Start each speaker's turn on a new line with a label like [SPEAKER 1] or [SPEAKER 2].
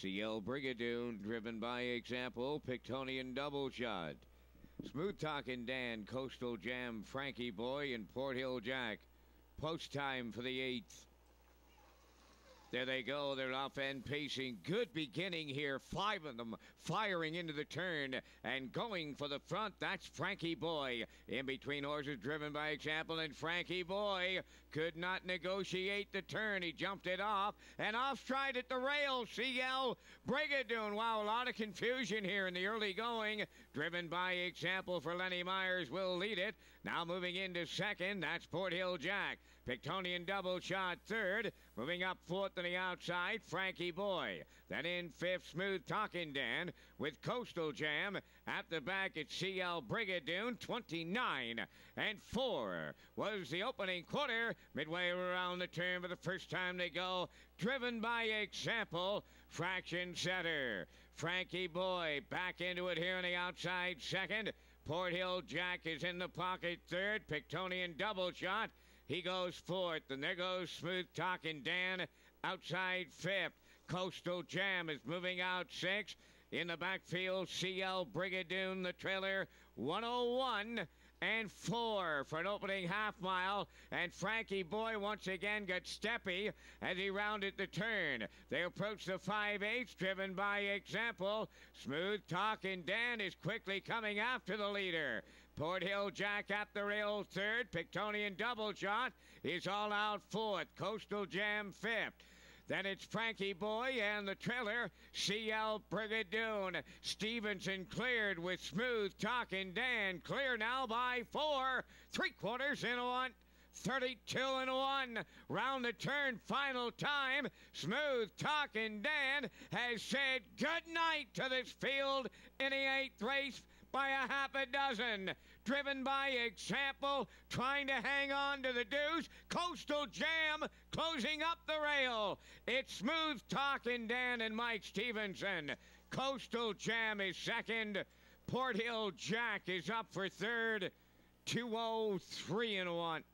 [SPEAKER 1] CL Brigadoon, driven by example, Pictonian double shot. Smooth Talking Dan, Coastal Jam, Frankie Boy, and Port Hill Jack. Post time for the eighth. There they go. They're off and pacing. Good beginning here. Five of them firing into the turn and going for the front. That's Frankie Boy. In between horses, driven by example, and Frankie Boy could not negotiate the turn. He jumped it off and off stride at the rail. CL Brigadoon. Wow, a lot of confusion here in the early going. Driven by example for Lenny Myers will lead it. Now moving into second. That's Port Hill Jack. Pictonian double shot third. Moving up fourth to the outside, Frankie Boy. Then in fifth, Smooth Talking Dan with Coastal Jam. At the back, it's CL Brigadoon, 29 and 4 was the opening quarter. Midway around the turn for the first time they go, driven by example, Fraction Setter. Frankie Boy back into it here on the outside second. Port Hill Jack is in the pocket third. Pictonian double shot. He goes fourth, and there goes Smooth Talking Dan outside fifth. Coastal Jam is moving out six. In the backfield, CL Brigadoon, the trailer, 101 and four for an opening half mile. And Frankie Boy once again got steppy as he rounded the turn. They approach the 5 8, driven by example. Smooth Talking Dan is quickly coming after the leader. Port Hill Jack at the rail third. Pictonian Double Shot is all out fourth. Coastal Jam fifth. Then it's Frankie Boy and the trailer CL Brigadoon. Stevenson cleared with smooth talking Dan. Clear now by four. Three quarters in one. 32 and 1. Round the turn, final time. Smooth Talking Dan has said good night to this field in the eighth race by a half a dozen. Driven by example, trying to hang on to the deuce. Coastal Jam closing up the rail. It's smooth talking Dan and Mike Stevenson. Coastal Jam is second. Port Hill Jack is up for third. 203 and 1.